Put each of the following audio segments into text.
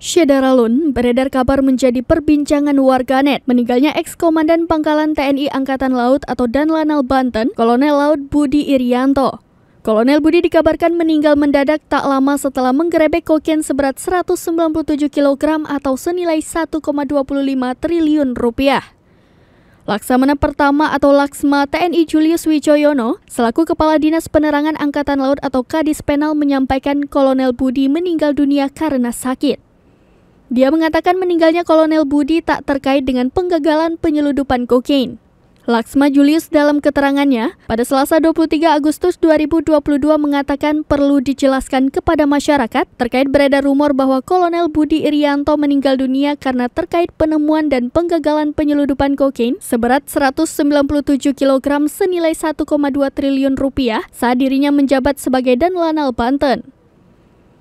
Syedaralun beredar kabar menjadi perbincangan warganet meninggalnya ex-komandan pangkalan TNI Angkatan Laut atau Danlanal Banten, Kolonel Laut Budi Irianto. Kolonel Budi dikabarkan meninggal mendadak tak lama setelah menggerebek kokain seberat 197 kg atau senilai 1,25 triliun rupiah. Laksamana pertama atau Laksma TNI Julius Wijoyono, selaku Kepala Dinas Penerangan Angkatan Laut atau Kadis Penal menyampaikan Kolonel Budi meninggal dunia karena sakit. Dia mengatakan meninggalnya Kolonel Budi tak terkait dengan penggagalan penyeludupan kokain. Laksma Julius dalam keterangannya pada Selasa 23 Agustus 2022 mengatakan perlu dijelaskan kepada masyarakat terkait beredar rumor bahwa Kolonel Budi Irianto meninggal dunia karena terkait penemuan dan penggagalan penyeludupan kokain seberat 197 kg senilai 1,2 triliun rupiah saat dirinya menjabat sebagai Danlanal Banten.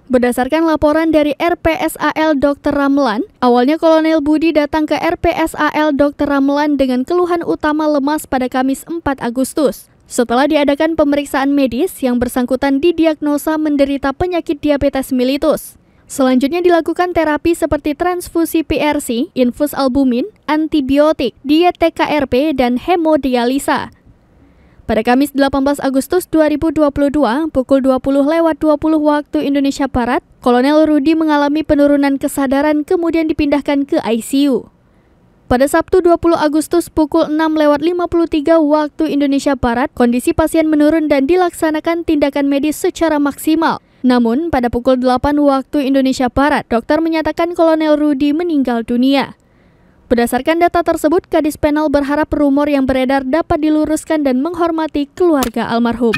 Berdasarkan laporan dari RPSAL Dr. Ramlan, awalnya Kolonel Budi datang ke RPSAL Dr. Ramlan dengan keluhan utama lemas pada Kamis 4 Agustus. Setelah diadakan pemeriksaan medis, yang bersangkutan didiagnosa menderita penyakit diabetes mellitus. Selanjutnya dilakukan terapi seperti transfusi PRC, infus albumin, antibiotik, diet TKRP, dan hemodialisa. Pada Kamis 18 Agustus 2022 pukul 20 lewat 20 waktu Indonesia Barat, Kolonel Rudi mengalami penurunan kesadaran kemudian dipindahkan ke ICU. Pada Sabtu 20 Agustus pukul 6 lewat 53 waktu Indonesia Barat, kondisi pasien menurun dan dilaksanakan tindakan medis secara maksimal. Namun, pada pukul 8 waktu Indonesia Barat, dokter menyatakan Kolonel Rudi meninggal dunia. Berdasarkan data tersebut, Kadis Penal berharap rumor yang beredar dapat diluruskan dan menghormati keluarga almarhum.